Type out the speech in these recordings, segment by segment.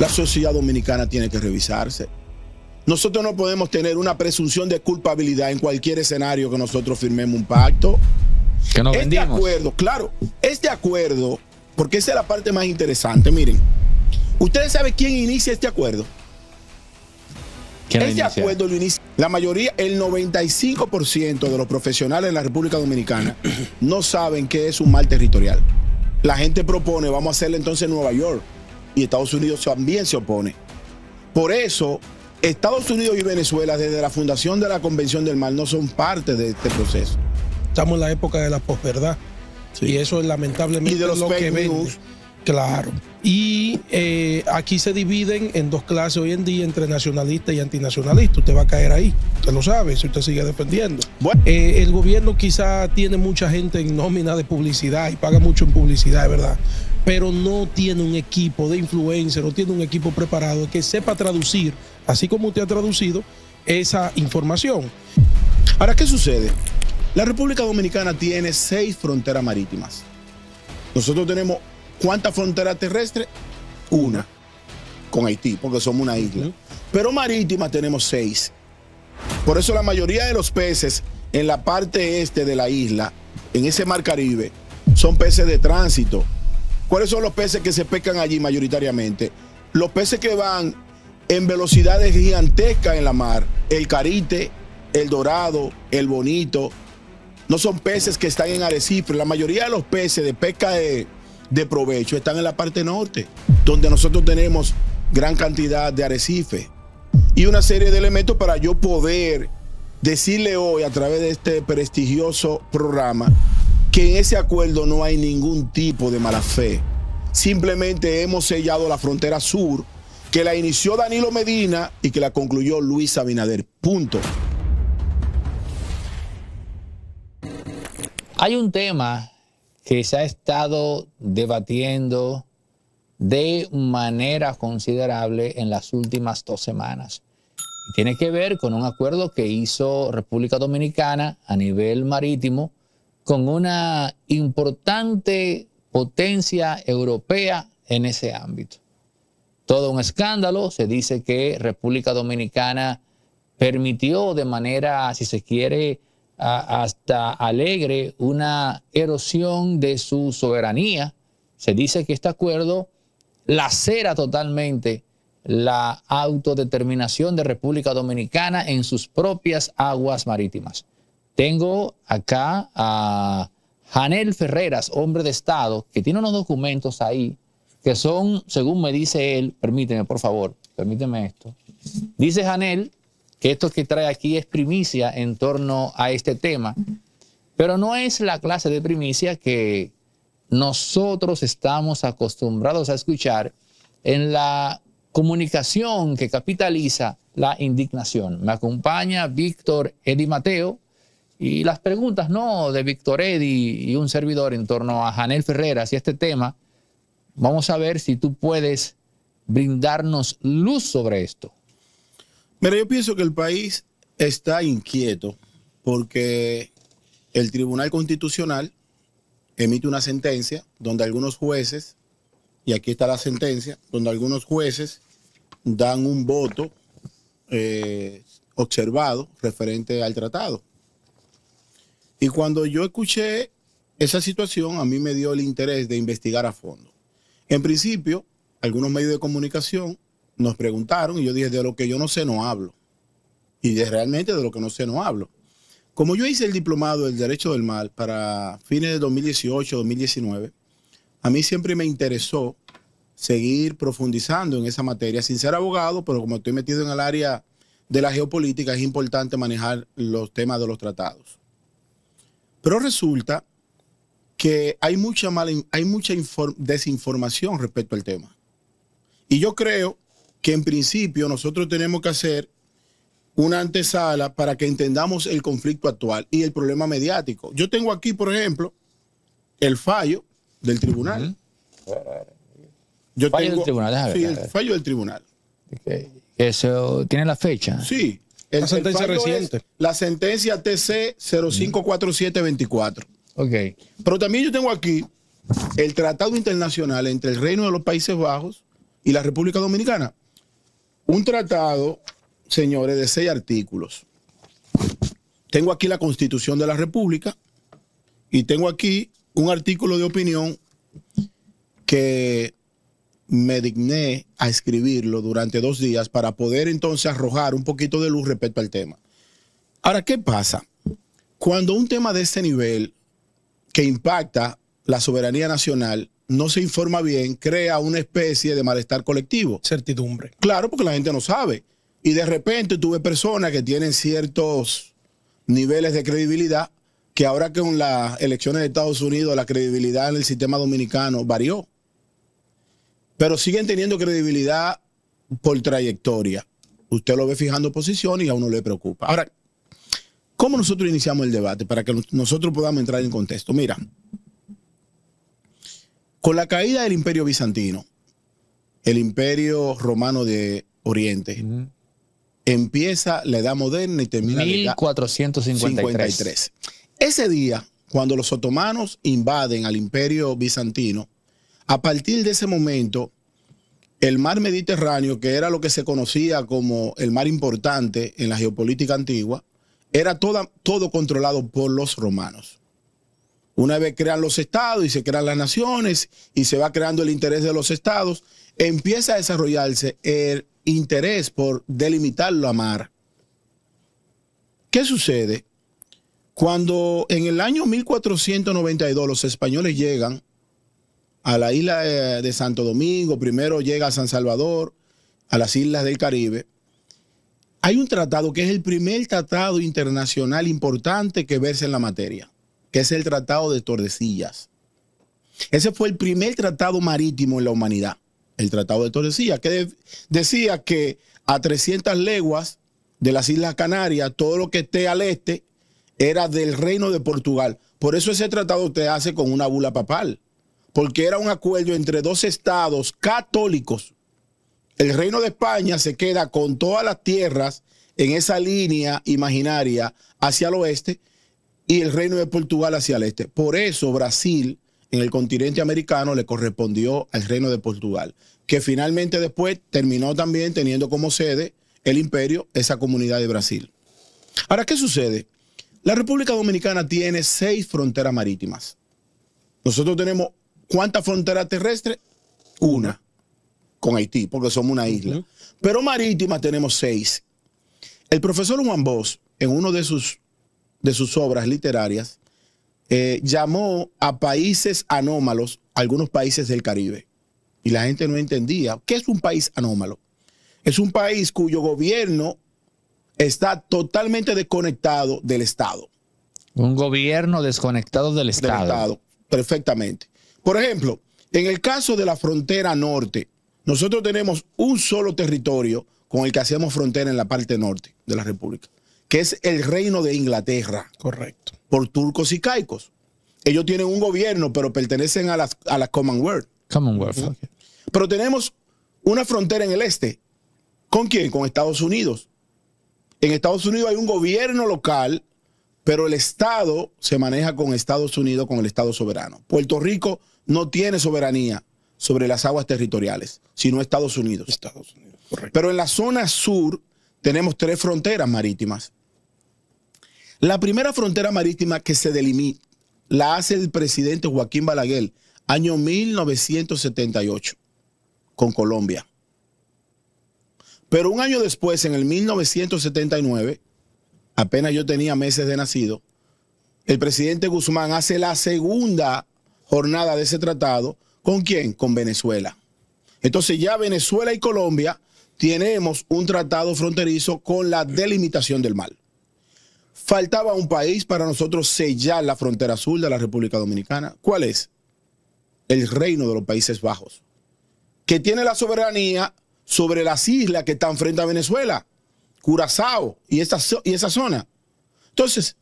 La sociedad dominicana tiene que revisarse. Nosotros no podemos tener una presunción de culpabilidad en cualquier escenario que nosotros firmemos un pacto. Que nos este acuerdo, claro, este acuerdo, porque esa es la parte más interesante, miren. ¿Ustedes saben quién inicia este acuerdo? ¿Quién este acuerdo lo inicia la mayoría, el 95% de los profesionales en la República Dominicana no saben qué es un mal territorial. La gente propone, vamos a hacerlo entonces en Nueva York y Estados Unidos también se opone. Por eso, Estados Unidos y Venezuela, desde la fundación de la Convención del Mal, no son parte de este proceso. Estamos en la época de la posverdad. Y eso es lamentablemente los lo que vemos. Claro. Y eh, aquí se dividen en dos clases hoy en día entre nacionalistas y antinacionalistas. Usted va a caer ahí, usted lo sabe, si usted sigue defendiendo. Bueno. Eh, el gobierno quizá tiene mucha gente en nómina de publicidad y paga mucho en publicidad, es verdad pero no tiene un equipo de influencer, no tiene un equipo preparado que sepa traducir, así como usted ha traducido, esa información. Ahora, ¿qué sucede? La República Dominicana tiene seis fronteras marítimas. Nosotros tenemos cuántas fronteras terrestres? Una, con Haití, porque somos una isla. Pero marítimas tenemos seis. Por eso la mayoría de los peces en la parte este de la isla, en ese mar Caribe, son peces de tránsito ¿Cuáles son los peces que se pescan allí mayoritariamente? Los peces que van en velocidades gigantescas en la mar, el carite, el dorado, el bonito, no son peces que están en Arecife. La mayoría de los peces de pesca de, provecho están en la parte norte, donde nosotros tenemos gran cantidad de Arecife. y una serie de elementos para yo poder decirle hoy a través de este prestigioso programa que en ese acuerdo no hay ningún tipo de mala fe. Simplemente hemos sellado la frontera sur, que la inició Danilo Medina y que la concluyó Luis Abinader. Punto. Hay un tema que se ha estado debatiendo de manera considerable en las últimas dos semanas. Tiene que ver con un acuerdo que hizo República Dominicana a nivel marítimo con una importante potencia europea en ese ámbito. Todo un escándalo, se dice que República Dominicana permitió de manera, si se quiere, hasta alegre una erosión de su soberanía. Se dice que este acuerdo lacera totalmente la autodeterminación de República Dominicana en sus propias aguas marítimas. Tengo acá a Janel Ferreras, hombre de Estado, que tiene unos documentos ahí que son, según me dice él, permíteme por favor, permíteme esto. Dice Janel que esto que trae aquí es primicia en torno a este tema, pero no es la clase de primicia que nosotros estamos acostumbrados a escuchar en la comunicación que capitaliza la indignación. Me acompaña Víctor Edimateo. Mateo, y las preguntas, ¿no? De Víctor Eddy y un servidor en torno a Janel Ferreras y este tema. Vamos a ver si tú puedes brindarnos luz sobre esto. Mira, yo pienso que el país está inquieto porque el Tribunal Constitucional emite una sentencia donde algunos jueces, y aquí está la sentencia, donde algunos jueces dan un voto eh, observado referente al tratado. Y cuando yo escuché esa situación, a mí me dio el interés de investigar a fondo. En principio, algunos medios de comunicación nos preguntaron y yo dije, de lo que yo no sé no hablo. Y realmente de lo que no sé no hablo. Como yo hice el diplomado del Derecho del Mal para fines de 2018-2019, a mí siempre me interesó seguir profundizando en esa materia, sin ser abogado, pero como estoy metido en el área de la geopolítica, es importante manejar los temas de los tratados. Pero resulta que hay mucha, hay mucha desinformación respecto al tema. Y yo creo que en principio nosotros tenemos que hacer una antesala para que entendamos el conflicto actual y el problema mediático. Yo tengo aquí, por ejemplo, el fallo del tribunal. fallo del tribunal, déjame sí, el fallo del tribunal. ¿Eso tiene la fecha? Sí, la sentencia reciente. La sentencia TC 054724. Ok. Pero también yo tengo aquí el tratado internacional entre el Reino de los Países Bajos y la República Dominicana. Un tratado, señores, de seis artículos. Tengo aquí la Constitución de la República y tengo aquí un artículo de opinión que me digné a escribirlo durante dos días para poder entonces arrojar un poquito de luz respecto al tema. Ahora, ¿qué pasa? Cuando un tema de este nivel que impacta la soberanía nacional no se informa bien, crea una especie de malestar colectivo. Certidumbre. Claro, porque la gente no sabe. Y de repente tuve personas que tienen ciertos niveles de credibilidad que ahora que con las elecciones de Estados Unidos la credibilidad en el sistema dominicano varió pero siguen teniendo credibilidad por trayectoria. Usted lo ve fijando posición y a uno le preocupa. Ahora, ¿cómo nosotros iniciamos el debate para que nosotros podamos entrar en contexto? Mira, con la caída del imperio bizantino, el imperio romano de Oriente, empieza la edad moderna y termina 1453. Ese día, cuando los otomanos invaden al imperio bizantino, a partir de ese momento, el mar Mediterráneo, que era lo que se conocía como el mar importante en la geopolítica antigua, era todo controlado por los romanos. Una vez crean los estados y se crean las naciones y se va creando el interés de los estados, empieza a desarrollarse el interés por delimitarlo a mar. ¿Qué sucede? Cuando en el año 1492 los españoles llegan a la isla de Santo Domingo, primero llega a San Salvador, a las islas del Caribe. Hay un tratado que es el primer tratado internacional importante que verse en la materia, que es el Tratado de Tordesillas. Ese fue el primer tratado marítimo en la humanidad, el Tratado de Tordesillas, que decía que a 300 leguas de las Islas Canarias, todo lo que esté al este era del reino de Portugal. Por eso ese tratado te hace con una bula papal porque era un acuerdo entre dos estados católicos. El Reino de España se queda con todas las tierras en esa línea imaginaria hacia el oeste y el Reino de Portugal hacia el este. Por eso Brasil en el continente americano le correspondió al Reino de Portugal, que finalmente después terminó también teniendo como sede el imperio, esa comunidad de Brasil. Ahora, ¿qué sucede? La República Dominicana tiene seis fronteras marítimas. Nosotros tenemos ¿Cuántas fronteras terrestres? Una, con Haití, porque somos una isla. Pero marítima tenemos seis. El profesor Juan Bosch, en una de sus, de sus obras literarias, eh, llamó a países anómalos algunos países del Caribe. Y la gente no entendía. ¿Qué es un país anómalo? Es un país cuyo gobierno está totalmente desconectado del Estado. Un gobierno desconectado del Estado. Del Estado, perfectamente. Por ejemplo, en el caso de la frontera norte, nosotros tenemos un solo territorio con el que hacemos frontera en la parte norte de la República, que es el Reino de Inglaterra. Correcto. Por turcos y caicos. Ellos tienen un gobierno, pero pertenecen a la, Commonwealth. Commonwealth. Pero tenemos una frontera en el este. ¿Con quién? Con Estados Unidos. En Estados Unidos hay un gobierno local pero el Estado se maneja con Estados Unidos, con el Estado soberano. Puerto Rico no tiene soberanía sobre las aguas territoriales, sino Estados Unidos. Estados Unidos, correcto. Pero en la zona sur tenemos tres fronteras marítimas. La primera frontera marítima que se delimita la hace el presidente Joaquín Balaguer, año 1978, con Colombia. Pero un año después, en el 1979, apenas yo tenía meses de nacido, el presidente Guzmán hace la segunda jornada de ese tratado. ¿Con quién? Con Venezuela. Entonces ya Venezuela y Colombia tenemos un tratado fronterizo con la delimitación del mal. Faltaba un país para nosotros sellar la frontera sur de la República Dominicana. ¿Cuál es? El reino de los Países Bajos, que tiene la soberanía sobre las islas que están frente a Venezuela. Curazao y esa, y esa zona. Entonces,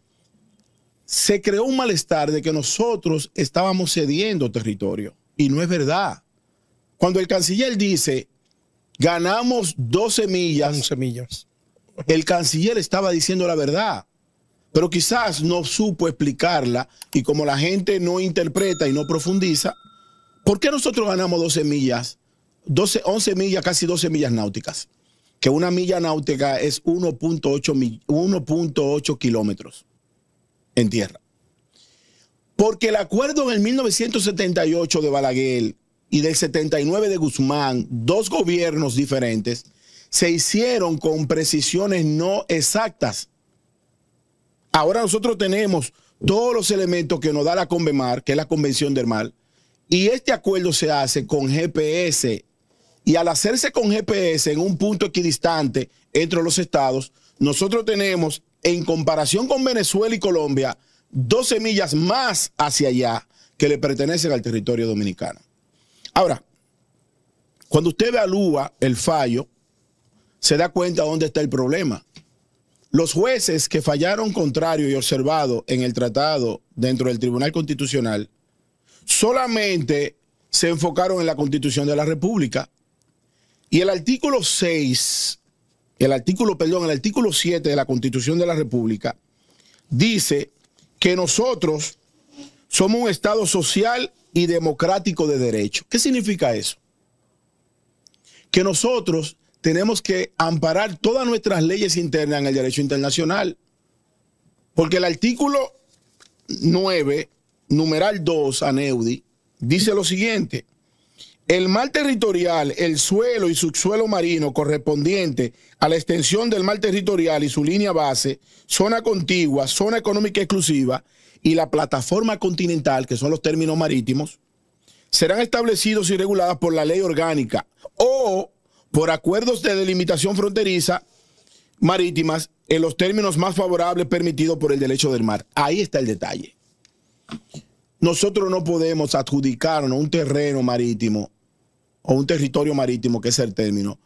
se creó un malestar de que nosotros estábamos cediendo territorio. Y no es verdad. Cuando el canciller dice, ganamos 12 millas. millas. El canciller estaba diciendo la verdad, pero quizás no supo explicarla y como la gente no interpreta y no profundiza, ¿por qué nosotros ganamos 12 millas? 12, 11 millas, casi 12 millas náuticas que una milla náutica es 1.8 kilómetros en tierra. Porque el acuerdo en el 1978 de Balaguer y del 79 de Guzmán, dos gobiernos diferentes, se hicieron con precisiones no exactas. Ahora nosotros tenemos todos los elementos que nos da la CONVEMAR, que es la Convención del Mar, y este acuerdo se hace con GPS y al hacerse con GPS en un punto equidistante entre los estados, nosotros tenemos, en comparación con Venezuela y Colombia, 12 millas más hacia allá que le pertenecen al territorio dominicano. Ahora, cuando usted evalúa el fallo, se da cuenta dónde está el problema. Los jueces que fallaron contrario y observado en el tratado dentro del Tribunal Constitucional solamente se enfocaron en la Constitución de la República y el artículo 6, el artículo, perdón, el artículo 7 de la Constitución de la República dice que nosotros somos un Estado social y democrático de derecho. ¿Qué significa eso? Que nosotros tenemos que amparar todas nuestras leyes internas en el derecho internacional. Porque el artículo 9, numeral 2, Aneudi, dice lo siguiente. El mar territorial, el suelo y subsuelo marino correspondiente a la extensión del mar territorial y su línea base, zona contigua, zona económica exclusiva y la plataforma continental, que son los términos marítimos, serán establecidos y reguladas por la ley orgánica o por acuerdos de delimitación fronteriza marítimas en los términos más favorables permitidos por el derecho del mar. Ahí está el detalle. Nosotros no podemos adjudicarnos un terreno marítimo o un territorio marítimo, que es el término,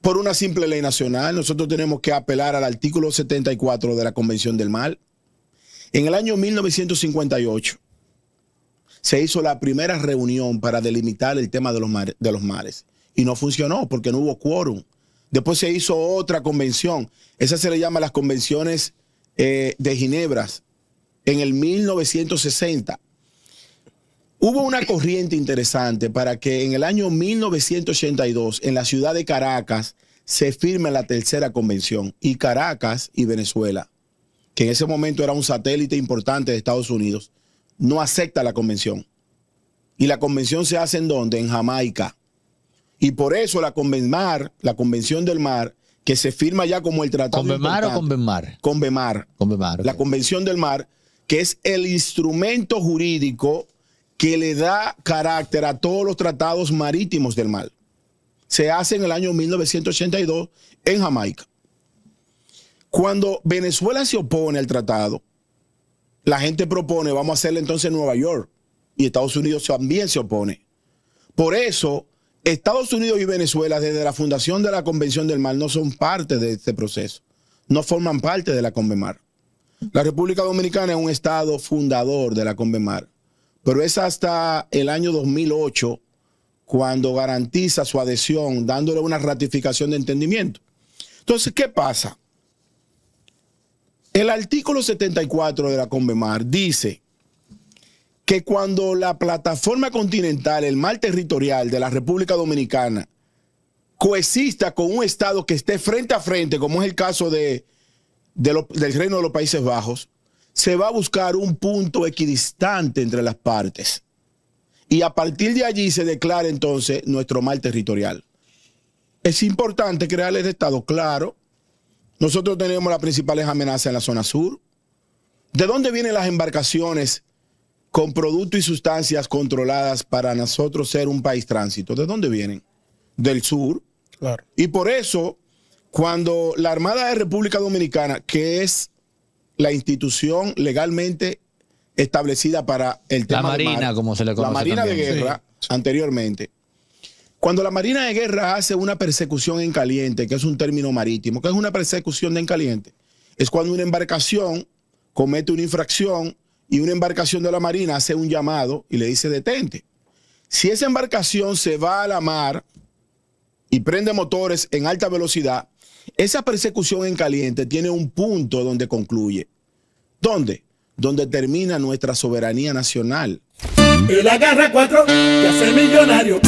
por una simple ley nacional, nosotros tenemos que apelar al artículo 74 de la Convención del Mar. En el año 1958 se hizo la primera reunión para delimitar el tema de los, mares, de los mares y no funcionó porque no hubo quórum. Después se hizo otra convención, esa se le llama las convenciones eh, de Ginebras, en el 1960. Hubo una corriente interesante para que en el año 1982, en la ciudad de Caracas, se firme la tercera convención y Caracas y Venezuela, que en ese momento era un satélite importante de Estados Unidos, no acepta la convención. Y la convención se hace en donde? En Jamaica. Y por eso la la Convención del Mar, que se firma ya como el tratado. ¿Convemar o Convemar? Convemar. Con La Convención del Mar, que es el instrumento jurídico que le da carácter a todos los tratados marítimos del mar. Se hace en el año 1982 en Jamaica. Cuando Venezuela se opone al tratado, la gente propone, vamos a hacerle entonces en Nueva York. Y Estados Unidos también se opone. Por eso, Estados Unidos y Venezuela, desde la fundación de la Convención del Mar, no son parte de este proceso. No forman parte de la CONVEMAR. La República Dominicana es un estado fundador de la CONVEMAR pero es hasta el año 2008 cuando garantiza su adhesión, dándole una ratificación de entendimiento. Entonces, ¿qué pasa? El artículo 74 de la Convemar dice que cuando la plataforma continental, el mar territorial de la República Dominicana, coexista con un Estado que esté frente a frente, como es el caso de, del Reino de los Países Bajos, se va a buscar un punto equidistante entre las partes. Y a partir de allí se declara entonces nuestro mal territorial. Es importante crearles de Estado, claro. Nosotros tenemos las principales amenazas en la zona sur. ¿De dónde vienen las embarcaciones con productos y sustancias controladas para nosotros ser un país tránsito? ¿De dónde vienen? Del sur. Claro. Y por eso, cuando la Armada de República Dominicana, que es la institución legalmente establecida para el tema la Marina, como se le conoce. La Marina de Guerra, anteriormente. Cuando la Marina de Guerra hace una persecución en caliente, que es un término marítimo, que es una persecución de en caliente, es cuando una embarcación comete una infracción y una embarcación de la Marina hace un llamado y le dice detente. Si esa embarcación se va a la mar y prende motores en alta velocidad, esa persecución en caliente tiene un punto donde concluye. ¿Dónde? Donde termina nuestra soberanía nacional. cuatro millonario.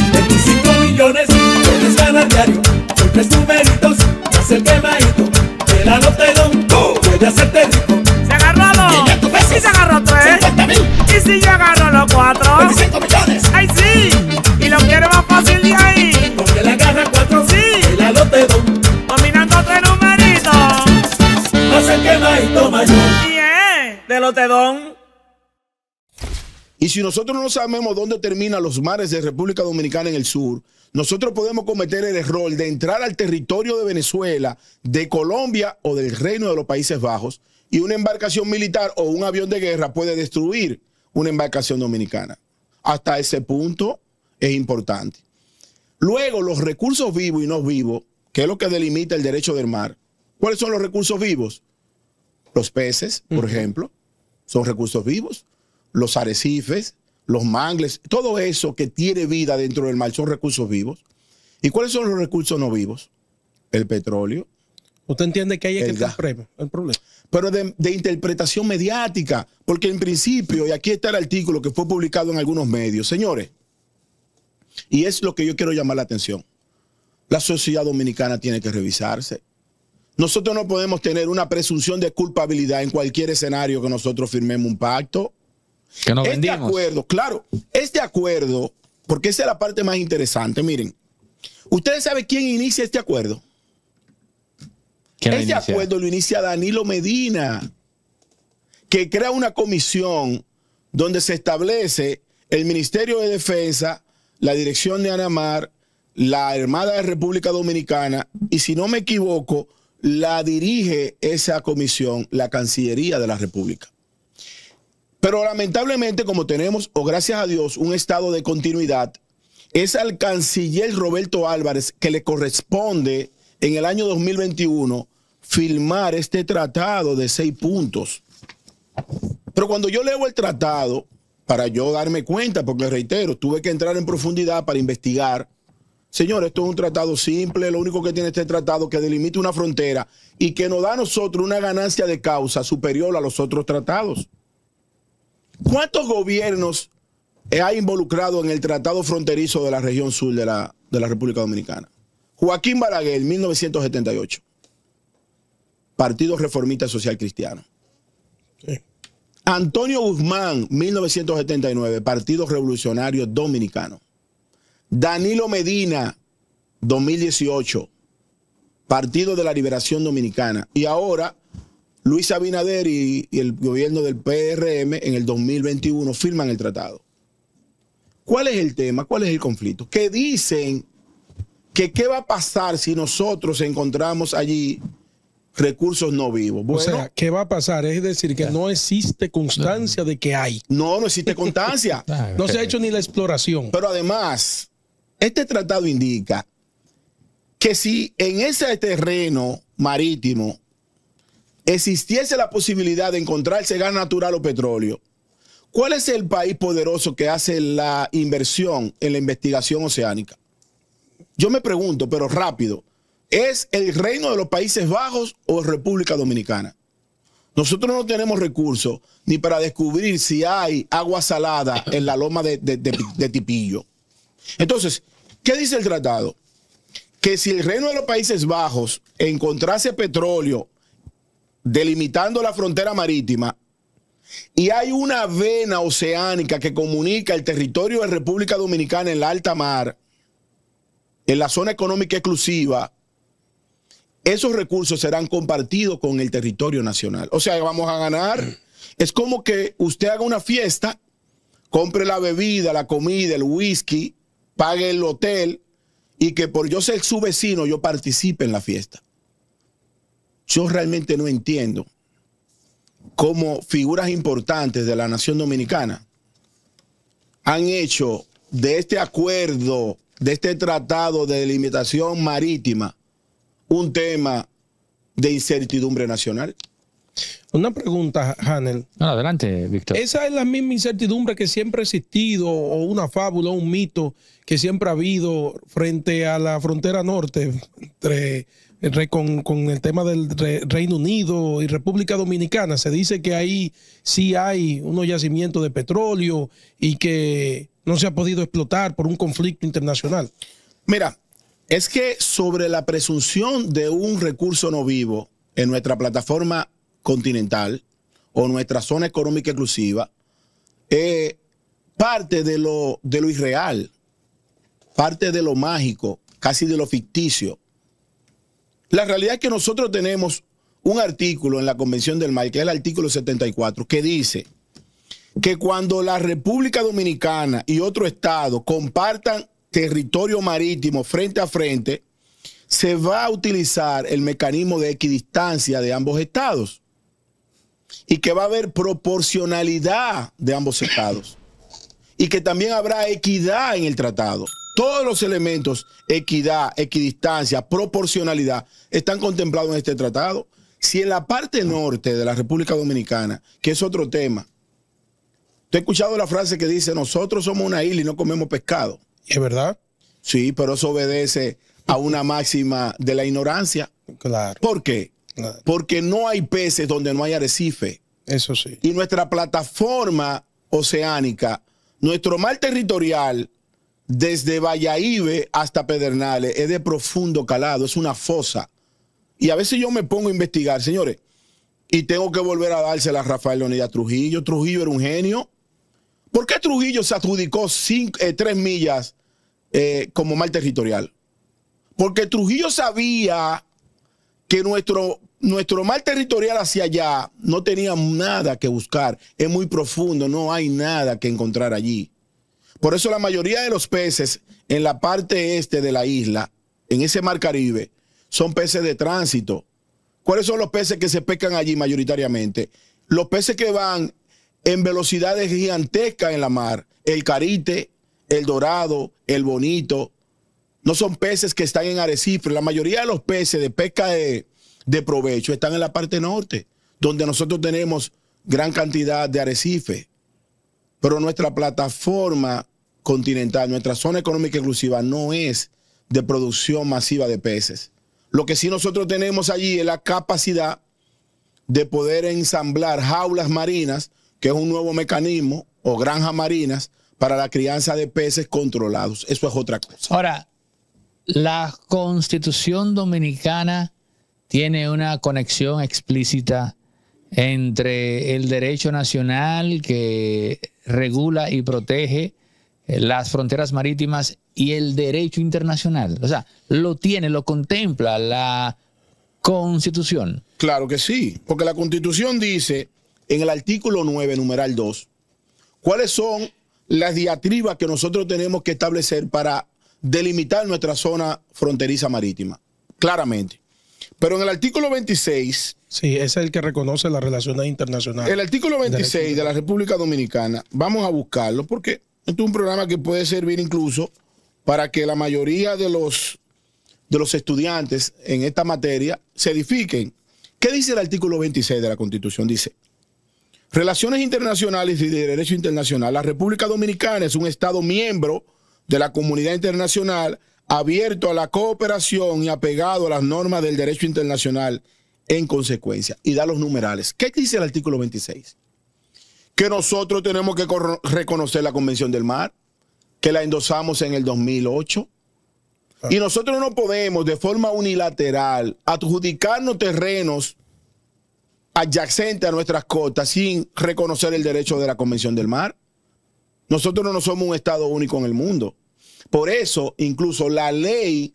Y si nosotros no sabemos dónde terminan los mares de República Dominicana en el sur, nosotros podemos cometer el error de entrar al territorio de Venezuela, de Colombia o del Reino de los Países Bajos y una embarcación militar o un avión de guerra puede destruir una embarcación dominicana. Hasta ese punto es importante. Luego, los recursos vivos y no vivos, que es lo que delimita el derecho del mar. ¿Cuáles son los recursos vivos? Los peces, por ejemplo, son recursos vivos los arrecifes, los mangles, todo eso que tiene vida dentro del mar son recursos vivos. ¿Y cuáles son los recursos no vivos? El petróleo. Usted entiende que hay el que el problema. Pero de, interpretación mediática, porque en principio, y aquí está el artículo que fue publicado en algunos medios, señores, y es lo que yo quiero llamar la atención. La sociedad dominicana tiene que revisarse. Nosotros no podemos tener una presunción de culpabilidad en cualquier escenario que nosotros firmemos un pacto este acuerdo, claro, este acuerdo, porque esa es la parte más interesante, miren. ¿Ustedes saben quién inicia este acuerdo? Este acuerdo lo inicia Danilo Medina, que crea una comisión donde se establece el Ministerio de Defensa, la Dirección de Anamar, la Armada de República Dominicana, y si no me equivoco, la dirige esa comisión, la Cancillería de la República. Pero lamentablemente, como tenemos, o gracias a Dios, un estado de continuidad, es al canciller Roberto Álvarez que le corresponde en el año 2021 firmar este tratado de seis puntos. Pero cuando yo leo el tratado, para yo darme cuenta, porque reitero, tuve que entrar en profundidad para investigar. Señor, esto es un tratado simple, lo único que tiene este tratado que delimita una frontera y que nos da a nosotros una ganancia de causa superior a los otros tratados. ¿Cuántos gobiernos eh, ha involucrado en el Tratado Fronterizo de la región sur de la, República Dominicana? Joaquín Balaguer, 1978. Partido Reformista Social Cristiano. Antonio Guzmán, 1979, Partido Revolucionario Dominicano. Danilo Medina, 2018, Partido de la Liberación Dominicana. Y ahora, Luis Abinader y, el gobierno del PRM en el 2021 firman el tratado. ¿Cuál es el tema? ¿Cuál es el conflicto? Que dicen que qué va a pasar si nosotros encontramos allí recursos no vivos. o sea, ¿qué va a pasar? Es decir, que no existe constancia de que hay. No, no existe constancia. Ah, no se ha hecho ni la exploración. Pero además, este tratado indica que si en ese terreno marítimo existiese la posibilidad de encontrarse gas natural o petróleo, ¿cuál es el país poderoso que hace la inversión en la investigación oceánica? Yo me pregunto, pero rápido, ¿es el reino de los Países Bajos o República Dominicana? Nosotros no tenemos recursos ni para descubrir si hay agua salada en la loma de, de Tipillo. Entonces, ¿qué dice el tratado? Que si el reino de los Países Bajos encontrase petróleo delimitando la frontera marítima y hay una vena oceánica que comunica el territorio de República Dominicana en la alta mar, en la zona económica exclusiva, esos recursos serán compartidos con el territorio nacional. O sea, vamos a ganar. Es como que usted haga una fiesta, compre la bebida, la comida, el whisky, pague el hotel y que por yo ser su vecino yo participe en la fiesta yo realmente no entiendo cómo figuras importantes de la nación dominicana han hecho de este acuerdo, de este tratado de delimitación marítima, un tema de incertidumbre nacional. Una pregunta, Hanel. adelante, Víctor. Esa es la misma incertidumbre que siempre ha existido, o una fábula, un mito que siempre ha habido frente a la frontera norte entre eh, con, el tema del Reino Unido y República Dominicana. Se dice que ahí sí hay unos yacimientos de petróleo y que no se ha podido explotar por un conflicto internacional. Mira, es que sobre la presunción de un recurso no vivo en nuestra plataforma continental o nuestra zona económica exclusiva, eh, parte de lo, de lo irreal, parte de lo mágico, casi de lo ficticio la realidad es que nosotros tenemos un artículo en la Convención del Mar, que es el artículo 74, que dice que cuando la República Dominicana y otro Estado compartan territorio marítimo frente a frente, se va a utilizar el mecanismo de equidistancia de ambos estados y que va a haber proporcionalidad de ambos estados y que también habrá equidad en el tratado. Todos los elementos, equidad, equidistancia, proporcionalidad, están contemplados en este tratado. Si en la parte norte de la República Dominicana, que es otro tema, te has escuchado la frase que dice, nosotros somos una isla y no comemos pescado. ¿Es verdad? Sí, pero eso obedece a una máxima de la ignorancia. Claro. ¿Por qué? Porque no hay peces donde no hay arrecife. Eso sí. Y nuestra plataforma oceánica, nuestro mar territorial, desde Valladolid hasta Pedernales es de profundo calado, es una fosa. Y a veces yo me pongo a investigar, señores, y tengo que volver a dársela a Rafael Leonidas Trujillo. Trujillo era un genio. ¿Por qué Trujillo se adjudicó eh, tres millas eh, como mal territorial? Porque Trujillo sabía que nuestro, nuestro mal territorial hacia allá no tenía nada que buscar. Es muy profundo, no hay nada que encontrar allí. Por eso la mayoría de los peces en la parte este de la isla, en ese mar Caribe, son peces de tránsito. ¿Cuáles son los peces que se pescan allí mayoritariamente? Los peces que van en velocidades gigantescas en la mar, el carite, el dorado, el bonito, no son peces que están en Arecife. La mayoría de los peces de pesca de, provecho están en la parte norte, donde nosotros tenemos gran cantidad de arecife. Pero nuestra plataforma continental, nuestra zona económica exclusiva no es de producción masiva de peces. Lo que sí nosotros tenemos allí es la capacidad de poder ensamblar jaulas marinas, que es un nuevo mecanismo, o granjas marinas, para la crianza de peces controlados. Eso es otra cosa. Ahora, la constitución dominicana tiene una conexión explícita entre el derecho nacional que regula y protege eh, las fronteras marítimas y el derecho internacional. O sea, lo tiene, lo contempla la constitución. Claro que sí, porque la constitución dice en el artículo 9, numeral 2, cuáles son las diatribas que nosotros tenemos que establecer para delimitar nuestra zona fronteriza marítima, claramente. Pero en el artículo 26... Sí, es el que reconoce las relaciones internacionales. El artículo 26 de la República Dominicana, vamos a buscarlo porque es un programa que puede servir incluso para que la mayoría de los, de los estudiantes en esta materia se edifiquen. ¿Qué dice el artículo 26 de la Constitución? Dice, Relaciones internacionales y de derecho internacional. La República Dominicana es un Estado miembro de la comunidad internacional abierto a la cooperación y apegado a las normas del derecho internacional en consecuencia. Y da los numerales. ¿Qué dice el artículo 26? Que nosotros tenemos que reconocer la Convención del Mar, que la endosamos en el 2008. Ah. Y nosotros no podemos de forma unilateral adjudicarnos terrenos adyacentes a nuestras costas sin reconocer el derecho de la Convención del Mar. Nosotros no somos un Estado único en el mundo. Por eso, incluso la ley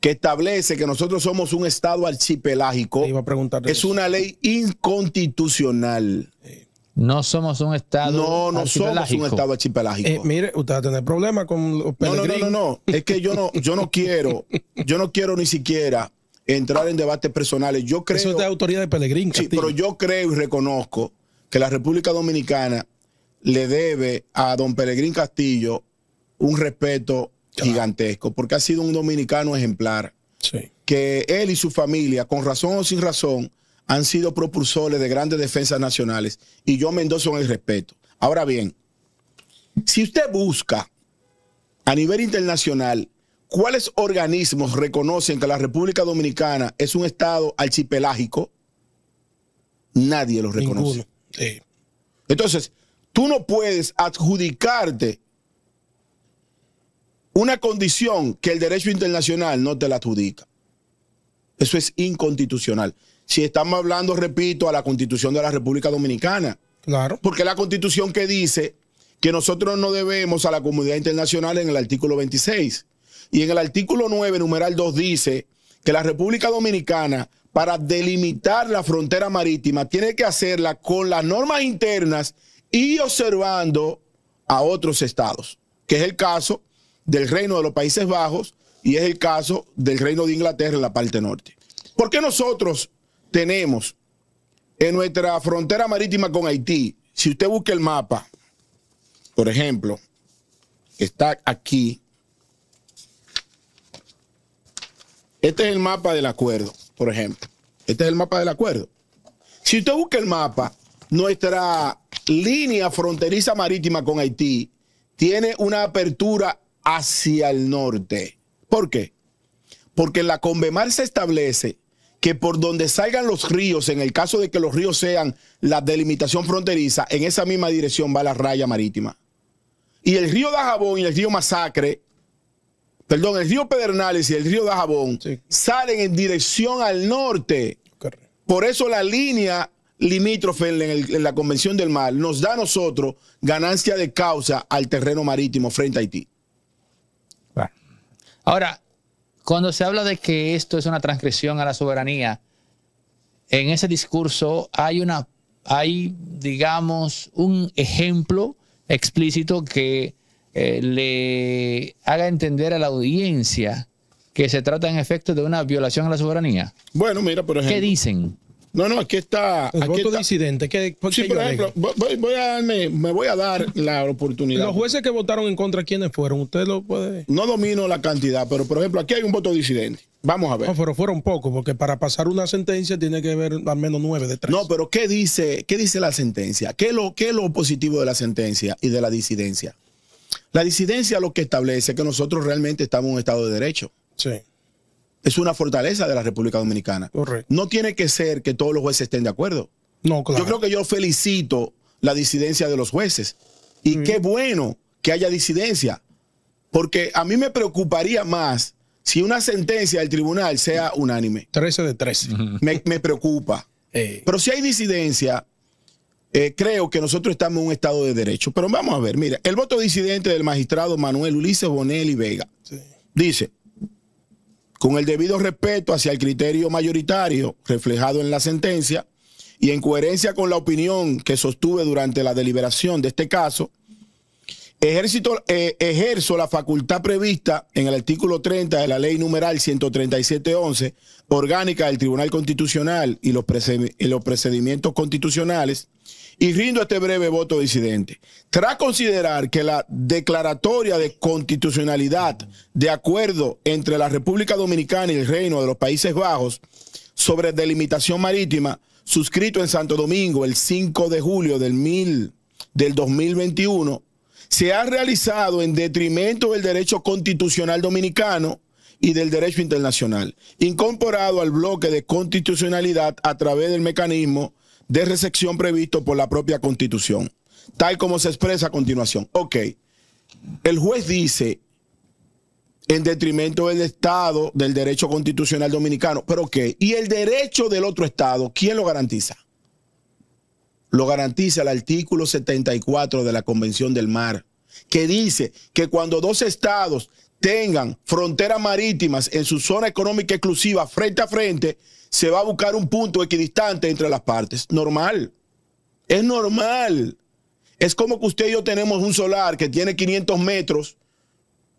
que establece que nosotros somos un Estado archipelágico es una ley inconstitucional. No somos un Estado No, no somos un Estado archipelágico. Eh, mire, usted va a tener problemas con los No, no, no, no, Es que yo no, yo no quiero, yo no quiero ni siquiera entrar en debates personales. Yo creo, Eso es de autoridad de Pelegrín. Sí, pero yo creo y reconozco que la República Dominicana le debe a don Pelegrín Castillo un respeto gigantesco, porque ha sido un dominicano ejemplar. Que él y su familia, con razón o sin razón, han sido propulsores de grandes defensas nacionales. Y yo Mendoza en el respeto. Ahora bien, si usted busca a nivel internacional cuáles organismos reconocen que la República Dominicana es un estado archipelágico, nadie lo reconoce. Entonces, tú no puedes adjudicarte una condición que el derecho internacional no te la adjudica. Eso es inconstitucional. Si estamos hablando, repito, a la constitución de la República Dominicana. Claro. Porque la constitución que dice que nosotros no debemos a la comunidad internacional en el artículo 26. Y en el artículo 9, numeral 2, dice que la República Dominicana, para delimitar la frontera marítima, tiene que hacerla con las normas internas y observando a otros estados, que es el caso del Reino de los Países Bajos y es el caso del Reino de Inglaterra en la parte norte. ¿Por qué nosotros tenemos en nuestra frontera marítima con Haití, si usted busca el mapa, por ejemplo, está aquí, este es el mapa del acuerdo, por ejemplo, este es el mapa del acuerdo. Si usted busca el mapa, nuestra línea fronteriza marítima con Haití tiene una apertura hacia el norte. ¿Por qué? Porque la Convemar se establece que por donde salgan los ríos, en el caso de que los ríos sean la delimitación fronteriza, en esa misma dirección va la raya marítima. Y el río Dajabón y el río Masacre, perdón, el río Pedernales y el río Dajabón salen en dirección al norte. Por eso la línea limítrofe en, en, la Convención del Mar nos da a nosotros ganancia de causa al terreno marítimo frente a Haití. Ahora, cuando se habla de que esto es una transgresión a la soberanía, en ese discurso hay una hay digamos un ejemplo explícito que eh, le haga entender a la audiencia que se trata en efecto de una violación a la soberanía. Bueno, mira, por ejemplo. ¿Qué dicen? No, no, aquí está. El voto disidente. sí, por ejemplo, voy, me voy a dar la oportunidad. Los jueces que votaron en contra, ¿quiénes fueron? Usted lo puede. No domino la cantidad, pero por ejemplo, aquí hay un voto disidente. Vamos a ver. No, pero fueron pocos, porque para pasar una sentencia tiene que haber al menos nueve de tres. No, pero ¿qué dice, qué dice la sentencia? ¿Qué lo, qué es lo positivo de la sentencia y de la disidencia? La disidencia lo que establece es que nosotros realmente estamos en un Estado de Derecho. Sí es una fortaleza de la República Dominicana. Correcto. No tiene que ser que todos los jueces estén de acuerdo. No, claro. Yo creo que yo felicito la disidencia de los jueces. Y mm. qué bueno que haya disidencia. Porque a mí me preocuparía más si una sentencia del tribunal sea unánime. 13 de 13. Me, preocupa. Eh. Pero si hay disidencia, eh, creo que nosotros estamos en un estado de derecho. Pero vamos a ver, mira, el voto disidente del magistrado Manuel Ulises Bonelli Vega dice con el debido respeto hacia el criterio mayoritario reflejado en la sentencia y en coherencia con la opinión que sostuve durante la deliberación de este caso, eh, ejerzo la facultad prevista en el artículo 30 de la ley numeral 137.11, orgánica del Tribunal Constitucional y los procedimientos constitucionales, y rindo este breve voto disidente. Tras considerar que la declaratoria de constitucionalidad de acuerdo entre la República Dominicana y el Reino de los Países Bajos sobre delimitación marítima, suscrito en Santo Domingo el 5 de julio del, mil, del 2021, se ha realizado en detrimento del derecho constitucional dominicano y del derecho internacional, incorporado al bloque de constitucionalidad a través del mecanismo de recepción previsto por la propia constitución, tal como se expresa a continuación. Ok, el juez dice en detrimento del Estado, del derecho constitucional dominicano, pero ok, ¿y el derecho del otro Estado, quién lo garantiza? Lo garantiza el artículo 74 de la Convención del Mar, que dice que cuando dos estados tengan fronteras marítimas en su zona económica exclusiva frente a frente, se va a buscar un punto equidistante entre las partes. Normal. Es normal. Es como que usted y yo tenemos un solar que tiene 500 metros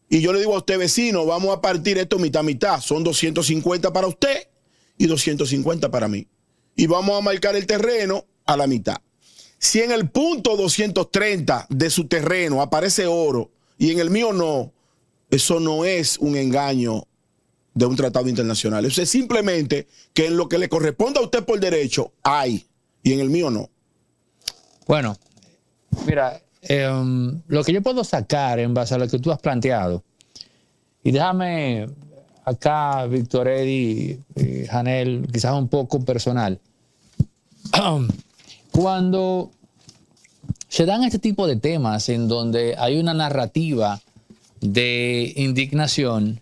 y yo le digo a usted, vecino, vamos a partir esto mitad-mitad. Son 250 para usted y 250 para mí. Y vamos a marcar el terreno a la mitad. Si en el punto 230 de su terreno aparece oro y en el mío no, eso no es un engaño de un tratado internacional. Eso es simplemente que en lo que le corresponde a usted por derecho hay y en el mío no. Bueno, mira, em, lo que yo puedo sacar en base a lo que tú has planteado, y déjame acá, Víctor Eddy, eh, Janel, quizás un poco personal. Cuando se dan este tipo de temas en donde hay una narrativa de indignación,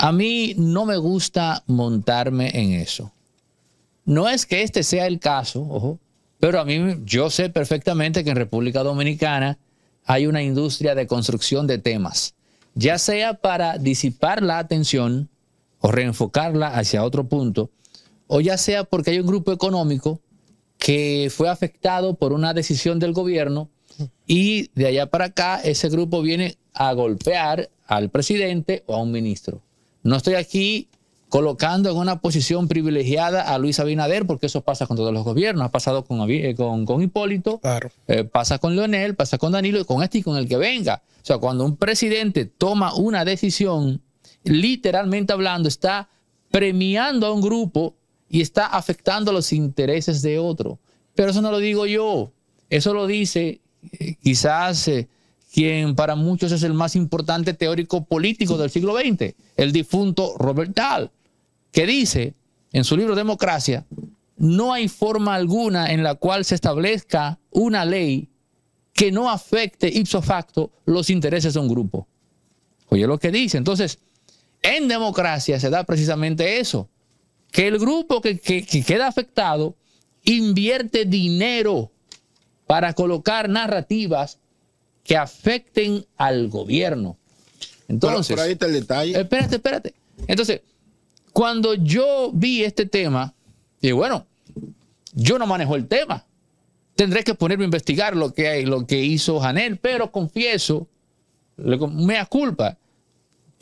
a mí no me gusta montarme en eso. No es que este sea el caso, ojo, pero a mí yo sé perfectamente que en República Dominicana hay una industria de construcción de temas, ya sea para disipar la atención o reenfocarla hacia otro punto, o ya sea porque hay un grupo económico que fue afectado por una decisión del gobierno y de allá para acá ese grupo viene a golpear al presidente o a un ministro. No estoy aquí colocando en una posición privilegiada a Luis Abinader, porque eso pasa con todos los gobiernos, ha pasado con, eh, con, Hipólito, eh, pasa con Leonel, pasa con Danilo, con este y con el que venga. O sea, cuando un presidente toma una decisión, literalmente hablando, está premiando a un grupo y está afectando los intereses de otro. Pero eso no lo digo yo, eso lo dice eh, quizás quien para muchos es el más importante teórico político del siglo XX, el difunto Robert Dahl, que dice en su libro Democracia, no hay forma alguna en la cual se establezca una ley que no afecte ipso facto los intereses de un grupo. Oye lo que dice. Entonces, en democracia se da precisamente eso, que el grupo que, que queda afectado invierte dinero para colocar narrativas que afecten al gobierno. Entonces, por ahí está el detalle. Espérate, espérate. Entonces, cuando yo vi este tema, dije, bueno, yo no manejo el tema. Tendré que ponerme a investigar lo que, lo que hizo Janel, pero confieso, me da culpa.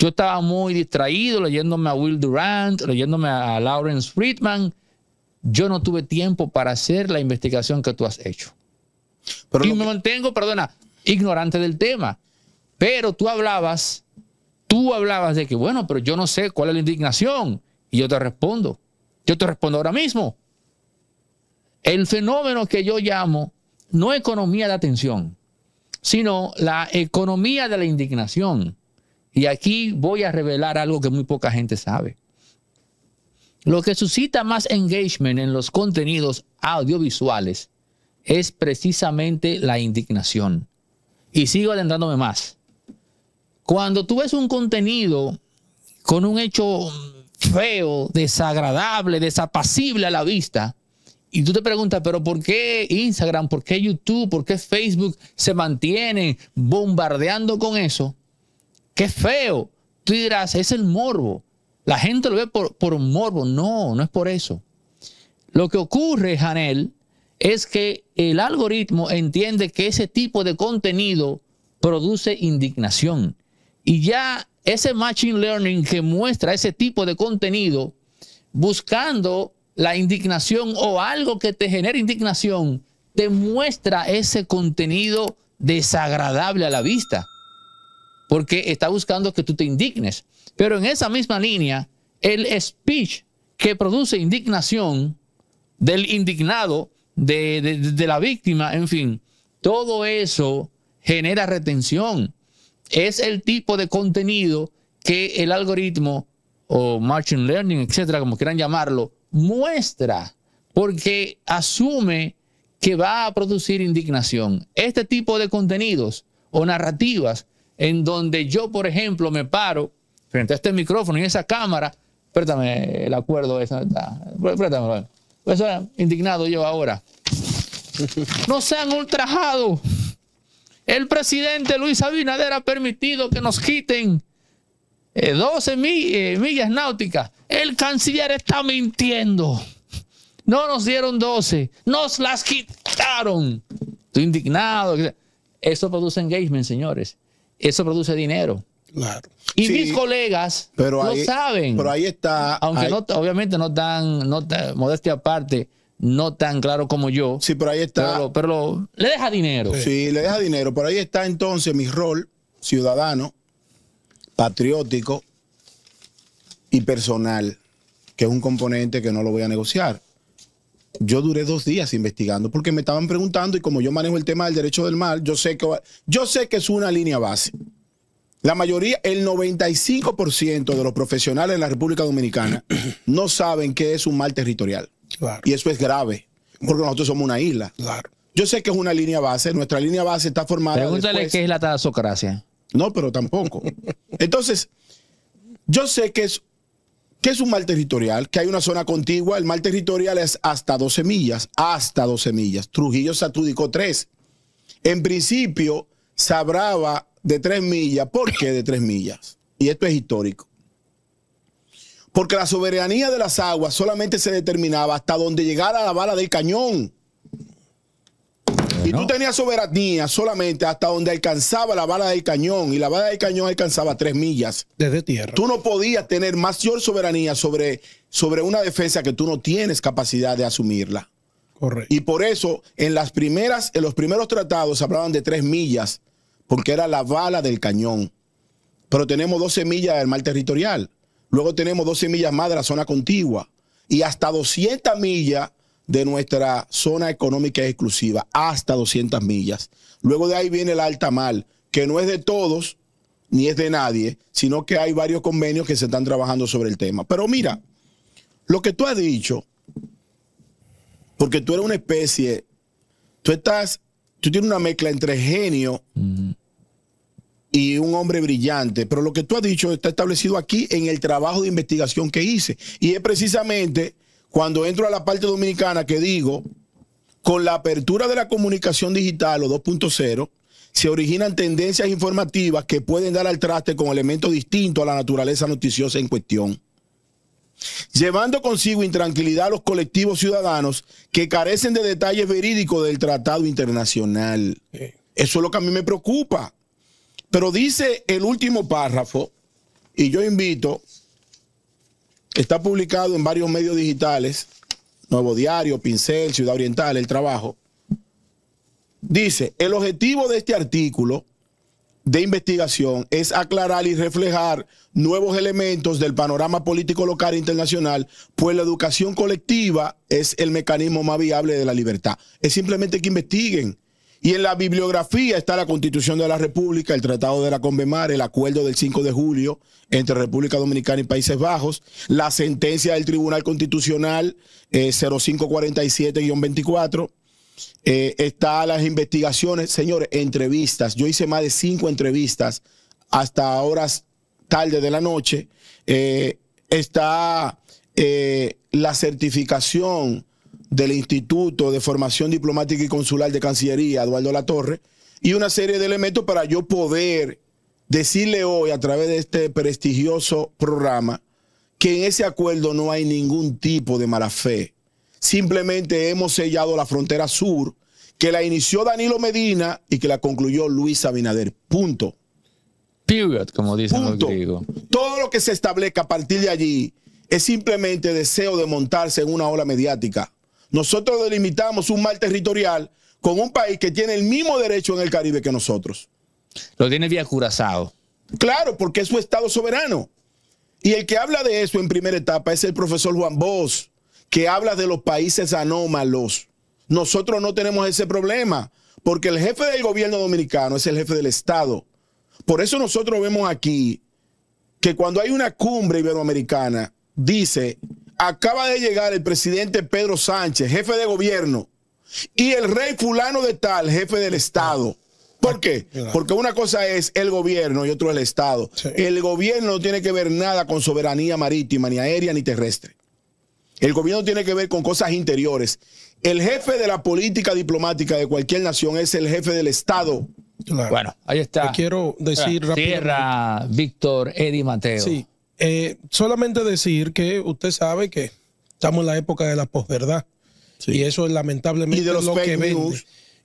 Yo estaba muy distraído leyéndome a Will Durant, leyéndome a Lawrence Friedman. Yo no tuve tiempo para hacer la investigación que tú has hecho. Pero y me mantengo, perdona, ignorante del tema. Pero tú hablabas, tú hablabas de que, bueno, pero yo no sé cuál es la indignación. Y yo te respondo, yo te respondo ahora mismo. El fenómeno que yo llamo no economía de atención, sino la economía de la indignación. Y aquí voy a revelar algo que muy poca gente sabe. Lo que suscita más engagement en los contenidos audiovisuales es precisamente la indignación. Y sigo adentrándome más. Cuando tú ves un contenido con un hecho feo, desagradable, desapacible a la vista, y tú te preguntas, pero ¿por qué Instagram, por qué YouTube, por qué Facebook se mantienen bombardeando con eso? Qué feo. Tú dirás, es el morbo. La gente lo ve por, por morbo. No, no es por eso. Lo que ocurre, Janel, es que el algoritmo entiende que ese tipo de contenido produce indignación. Y ya ese Machine Learning que muestra ese tipo de contenido buscando la indignación o algo que te genere indignación, te muestra ese contenido desagradable a la vista, porque está buscando que tú te indignes. Pero en esa misma línea, el speech que produce indignación del indignado de, la víctima, en fin, todo eso genera retención. Es el tipo de contenido que el algoritmo o machine learning, etcétera, como quieran llamarlo, muestra porque asume que va a producir indignación. Este tipo de contenidos o narrativas en donde yo, por ejemplo, me paro frente a este micrófono y esa cámara, préstame el acuerdo, esa, pues eh, indignado yo ahora. No se han ultrajado El presidente Luis Abinader ha permitido que nos quiten 12 eh, eh, millas náuticas. El canciller está mintiendo. No nos dieron 12, nos las quitaron. Estoy indignado. Eso produce engagement, señores. Eso produce dinero. Y mis colegas lo saben. Pero ahí está. Aunque obviamente no tan, no modestia aparte, no tan claro como yo. Sí, pero ahí está. Pero, le deja dinero. Sí. le deja dinero. Pero ahí está entonces mi rol ciudadano, patriótico y personal, que es un componente que no lo voy a negociar. Yo duré dos días investigando porque me estaban preguntando y como yo manejo el tema del derecho del mal, yo sé que, yo sé que es una línea base. La mayoría, el 95% de los profesionales en la República Dominicana no saben qué es un mal territorial. Y eso es grave, porque nosotros somos una isla. Yo sé que es una línea base, nuestra línea base está formada. Pregúntale qué es la tasocracia. No, pero tampoco. Entonces, yo sé que es, es un mal territorial, que hay una zona contigua. El mal territorial es hasta 12 millas, hasta 12 millas. Trujillo Satúdico 3. En principio, sabraba de tres millas. ¿Por qué de tres millas? Y esto es histórico. Porque la soberanía de las aguas solamente se determinaba hasta donde llegara la bala del cañón. Y tú tenías soberanía solamente hasta donde alcanzaba la bala del cañón. Y la bala del cañón alcanzaba tres millas. Desde tierra. Tú no podías tener mayor soberanía sobre, sobre una defensa que tú no tienes capacidad de asumirla. Correcto. Y por eso en, las primeras, en los primeros tratados hablaban de tres millas porque era la bala del cañón. Pero tenemos 12 millas del mar territorial. Luego tenemos 12 millas más de la zona contigua y hasta 200 millas de nuestra zona económica exclusiva, hasta 200 millas. Luego de ahí viene el alta mar, que no es de todos ni es de nadie, sino que hay varios convenios que se están trabajando sobre el tema. Pero mira, lo que tú has dicho, porque tú eres una especie, tú estás tú tienes una mezcla entre genio y un hombre brillante, pero lo que tú has dicho está establecido aquí en el trabajo de investigación que hice. Y es precisamente cuando entro a la parte dominicana que digo, con la apertura de la comunicación digital o 2.0, se originan tendencias informativas que pueden dar al traste con elementos distintos a la naturaleza noticiosa en cuestión llevando consigo intranquilidad a los colectivos ciudadanos que carecen de detalles verídicos del tratado internacional. Eso es lo que a mí me preocupa. Pero dice el último párrafo, y yo invito, está publicado en varios medios digitales, Nuevo Diario, Pincel, Ciudad Oriental, El Trabajo. Dice, el objetivo de este artículo de investigación es aclarar y reflejar nuevos elementos del panorama político local e internacional, pues la educación colectiva es el mecanismo más viable de la libertad. Es simplemente que investiguen. Y en la bibliografía está la Constitución de la República, el Tratado de la Convemar, el acuerdo del 5 de julio entre República Dominicana y Países Bajos, la sentencia del Tribunal Constitucional 0547-24 eh, eh, está las investigaciones, señores, entrevistas. Yo hice más de cinco entrevistas hasta horas tarde de la noche. Eh, está eh, la certificación del Instituto de Formación Diplomática y Consular de Cancillería, Eduardo Latorre, y una serie de elementos para yo poder decirle hoy a través de este prestigioso programa que en ese acuerdo no hay ningún tipo de mala fe. Simplemente hemos sellado la frontera sur, que la inició Danilo Medina y que la concluyó Luis Abinader. Punto. Period, como dicen Todo lo que se establezca a partir de allí es simplemente deseo de montarse en una ola mediática. Nosotros delimitamos un mal territorial con un país que tiene el mismo derecho en el Caribe que nosotros. Lo tiene bien Curazao. Claro, porque es su estado soberano. Y el que habla de eso en primera etapa es el profesor Juan Bosch, que hablas de los países anómalos. Nosotros no tenemos ese problema, porque el jefe del gobierno dominicano es el jefe del Estado. Por eso nosotros vemos aquí que cuando hay una cumbre iberoamericana, dice, acaba de llegar el presidente Pedro Sánchez, jefe de gobierno, y el rey fulano de tal, jefe del Estado. ¿Por qué? Porque una cosa es el gobierno y otro el Estado. El gobierno no tiene que ver nada con soberanía marítima, ni aérea, ni terrestre. El gobierno tiene que ver con cosas interiores. El jefe de la política diplomática de cualquier nación es el jefe del Estado. Bueno, ahí está. Te quiero decir rápido. Tierra, Víctor, Eddy Mateo. Sí, eh, solamente decir que usted sabe que estamos en la época de la posverdad. Y eso es lamentablemente y de los lo que vende.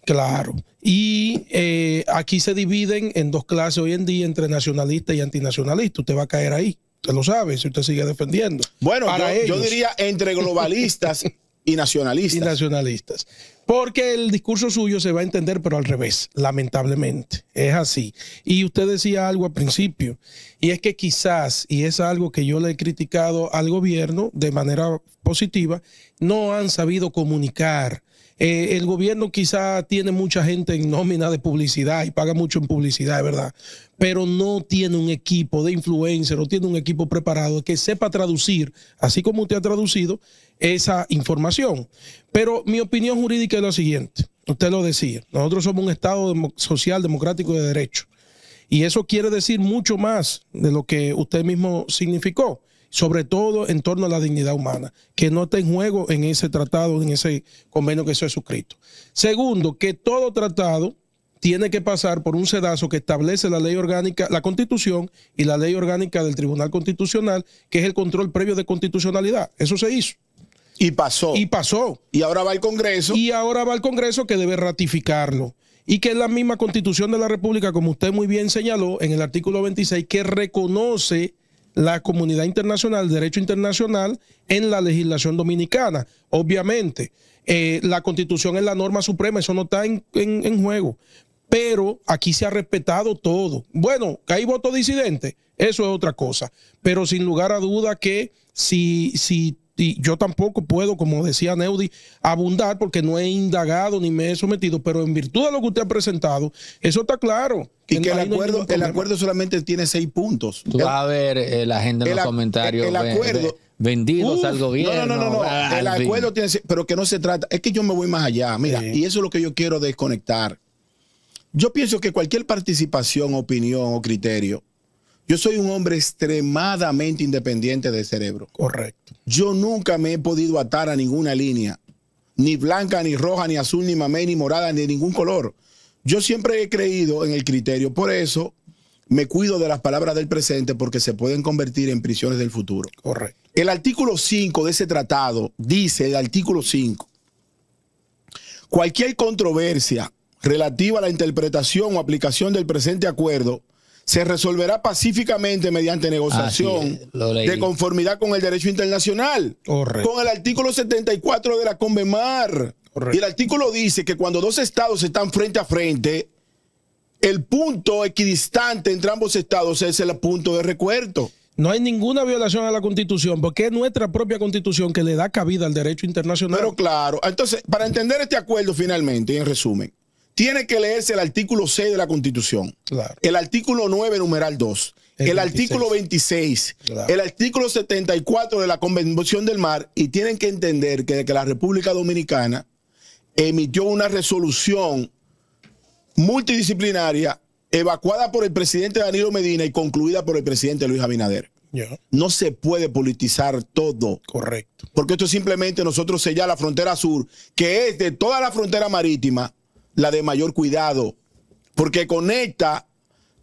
Claro. Y eh, aquí se dividen en dos clases hoy en día entre nacionalista y antinacionalista. Usted va a caer ahí. Usted lo sabe si usted sigue defendiendo. Bueno, yo, yo diría entre globalistas y nacionalistas. Y nacionalistas. Porque el discurso suyo se va a entender, pero al revés, lamentablemente. Es así. Y usted decía algo al principio, y es que quizás, y es algo que yo le he criticado al gobierno de manera positiva, no han sabido comunicar eh, el gobierno quizá tiene mucha gente en nómina de publicidad y paga mucho en publicidad, ¿verdad? Pero no tiene un equipo de influencer, no tiene un equipo preparado que sepa traducir, así como usted ha traducido, esa información. Pero mi opinión jurídica es la siguiente. Usted lo decía, nosotros somos un Estado social, democrático de derecho. Y eso quiere decir mucho más de lo que usted mismo significó sobre todo en torno a la dignidad humana, que no está en juego en ese tratado, en ese convenio que se ha suscrito. Segundo, que todo tratado tiene que pasar por un sedazo que establece la ley orgánica, la constitución y la ley orgánica del Tribunal Constitucional, que es el control previo de constitucionalidad. Eso se hizo. Y pasó. Y pasó. Y ahora va el Congreso. Y ahora va el Congreso que debe ratificarlo. Y que es la misma constitución de la República, como usted muy bien señaló en el artículo 26, que reconoce la comunidad internacional, el derecho internacional en la legislación dominicana. Obviamente, eh, la constitución es la norma suprema, eso no está en, juego. Pero aquí se ha respetado todo. Bueno, que hay voto disidente, eso es otra cosa. Pero sin lugar a duda que si, si y yo tampoco puedo, como decía Neudi, abundar porque no he indagado ni me he sometido, pero en virtud de lo que usted ha presentado, eso está claro. Y que, el, acuerdo, el acuerdo solamente tiene seis puntos. va a ver eh, la gente en los comentarios. vendidos al gobierno. No, no, no, no. el acuerdo tiene, pero que no se trata, es que yo me voy más allá, mira, y eso es lo que yo quiero desconectar. Yo pienso que cualquier participación, opinión o criterio yo soy un hombre extremadamente independiente de cerebro. Correcto. Yo nunca me he podido atar a ninguna línea, ni blanca, ni roja, ni azul, ni mamé, ni morada, ni ningún color. Yo siempre he creído en el criterio. Por eso me cuido de las palabras del presente porque se pueden convertir en prisiones del futuro. Correcto. El artículo 5 de ese tratado dice, el artículo 5, cualquier controversia relativa a la interpretación o aplicación del presente acuerdo se resolverá pacíficamente mediante negociación de conformidad con el derecho internacional, con el artículo 74 de la Convemar. Correcto. Y el artículo dice que cuando dos estados están frente a frente, el punto equidistante entre ambos estados es el punto de recuerdo. No hay ninguna violación a la Constitución, porque es nuestra propia Constitución que le da cabida al derecho internacional. Pero claro, entonces, para entender este acuerdo finalmente, y en resumen, tiene que leerse el artículo 6 de la Constitución, el artículo 9, numeral 2, el, artículo 26, el artículo 74 de la Convención del Mar y tienen que entender que, la República Dominicana emitió una resolución multidisciplinaria evacuada por el presidente Danilo Medina y concluida por el presidente Luis Abinader. No se puede politizar todo. Correcto. Porque esto simplemente nosotros sellar la frontera sur, que es de toda la frontera marítima, la de mayor cuidado, porque conecta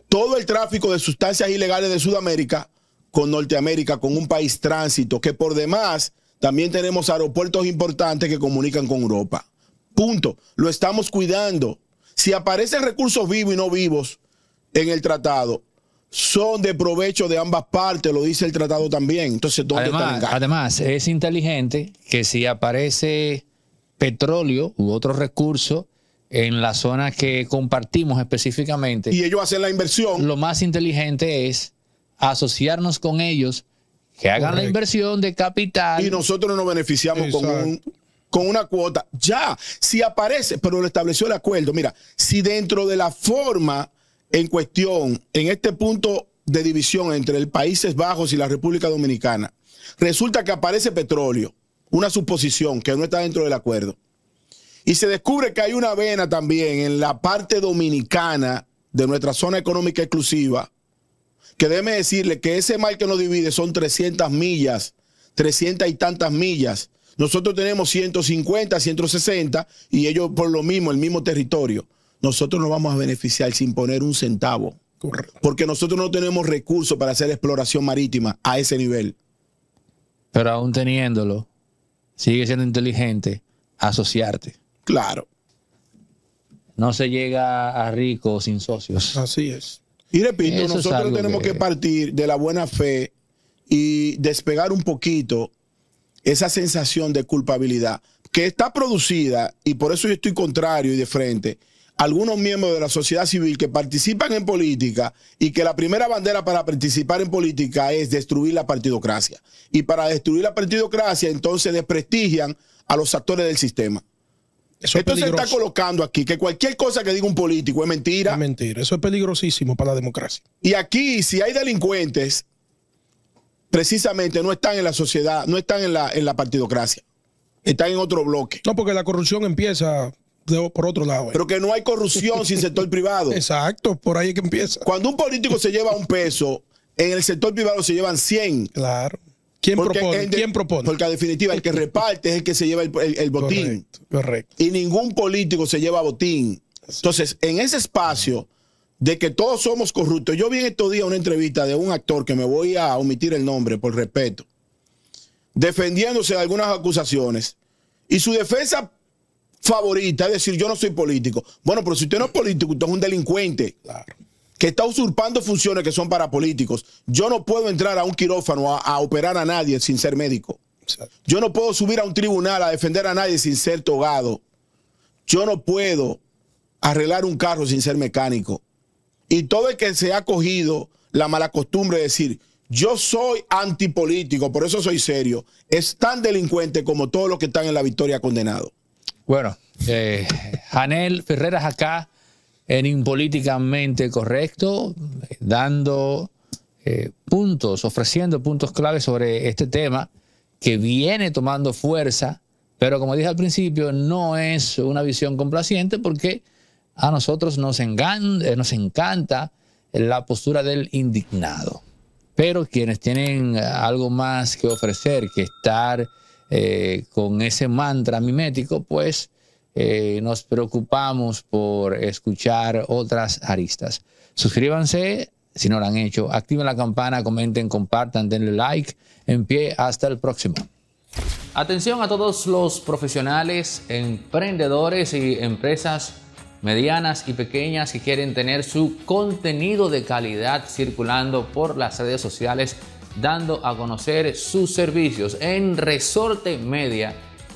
todo el tráfico de sustancias ilegales de Sudamérica con Norteamérica, con un país tránsito, que por demás también tenemos aeropuertos importantes que comunican con Europa. Punto. Lo estamos cuidando. Si aparecen recursos vivos y no vivos en el tratado, son de provecho de ambas partes, lo dice el tratado también. Entonces, además, además, es inteligente que si aparece petróleo u otro recurso en la zona que compartimos específicamente. Y ellos hacen la inversión. Lo más inteligente es asociarnos con ellos, que hagan la inversión de capital. Y nosotros nos beneficiamos con un, con una cuota. Ya, si aparece, pero lo estableció el acuerdo. Mira, si dentro de la forma en cuestión, en este punto de división entre el Países Bajos y la República Dominicana, resulta que aparece petróleo, una suposición que no está dentro del acuerdo. Y se descubre que hay una vena también en la parte dominicana de nuestra zona económica exclusiva, que déjeme decirle que ese mar que nos divide son 300 millas, 300 y tantas millas. Nosotros tenemos 150, 160 y ellos por lo mismo, el mismo territorio. Nosotros nos vamos a beneficiar sin poner un centavo. Porque nosotros no tenemos recursos para hacer exploración marítima a ese nivel. Pero aún teniéndolo, sigue siendo inteligente asociarte. Claro. No se llega a rico sin socios. Así es. Y repito, nosotros tenemos que... que partir de la buena fe y despegar un poquito esa sensación de culpabilidad que está producida, y por eso yo estoy contrario y de frente, algunos miembros de la sociedad civil que participan en política y que la primera bandera para participar en política es destruir la partidocracia. Y para destruir la partidocracia, entonces desprestigian a los actores del sistema. Entonces está colocando aquí que cualquier cosa que diga un político es mentira. Es mentira. Eso es peligrosísimo para la democracia. Y aquí, si hay delincuentes, precisamente no están en la sociedad, no están en la, en la partidocracia. Están en otro bloque. No, porque la corrupción empieza por otro lado. Eh. Pero que no hay corrupción sin sector privado. Exacto, por ahí es que empieza. Cuando un político se lleva un peso, en el sector privado se llevan 100. Claro. ¿Quién propone? Porque en definitiva el que reparte es el que se lleva el, botín. Correcto, Y ningún político se lleva botín. Entonces, en ese espacio de que todos somos corruptos, yo vi estos días una entrevista de un actor que me voy a omitir el nombre por respeto, defendiéndose de algunas acusaciones. Y su defensa favorita es decir, yo no soy político. Bueno, pero si usted no es político, usted es un delincuente. Claro que está usurpando funciones que son para políticos. Yo no puedo entrar a un quirófano a, operar a nadie sin ser médico. Yo no puedo subir a un tribunal a defender a nadie sin ser togado. Yo no puedo arreglar un carro sin ser mecánico. Y todo el que se ha cogido la mala costumbre de decir, yo soy antipolítico, por eso soy serio, es tan delincuente como todos los que están en la victoria condenado. Bueno, Janel eh, Ferreras acá en impolíticamente correcto, dando eh, puntos, ofreciendo puntos clave sobre este tema que viene tomando fuerza, pero como dije al principio, no es una visión complaciente porque a nosotros nos, eh, nos encanta la postura del indignado. Pero quienes tienen algo más que ofrecer que estar eh, con ese mantra mimético, pues eh, nos preocupamos por escuchar otras aristas. Suscríbanse si no lo han hecho, activen la campana, comenten, compartan, denle like. En pie, hasta el próximo. Atención a todos los profesionales, emprendedores y empresas medianas y pequeñas que quieren tener su contenido de calidad circulando por las redes sociales, dando a conocer sus servicios en Resorte Media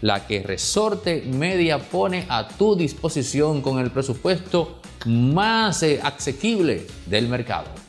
la que Resorte Media pone a tu disposición con el presupuesto más eh, accesible del mercado.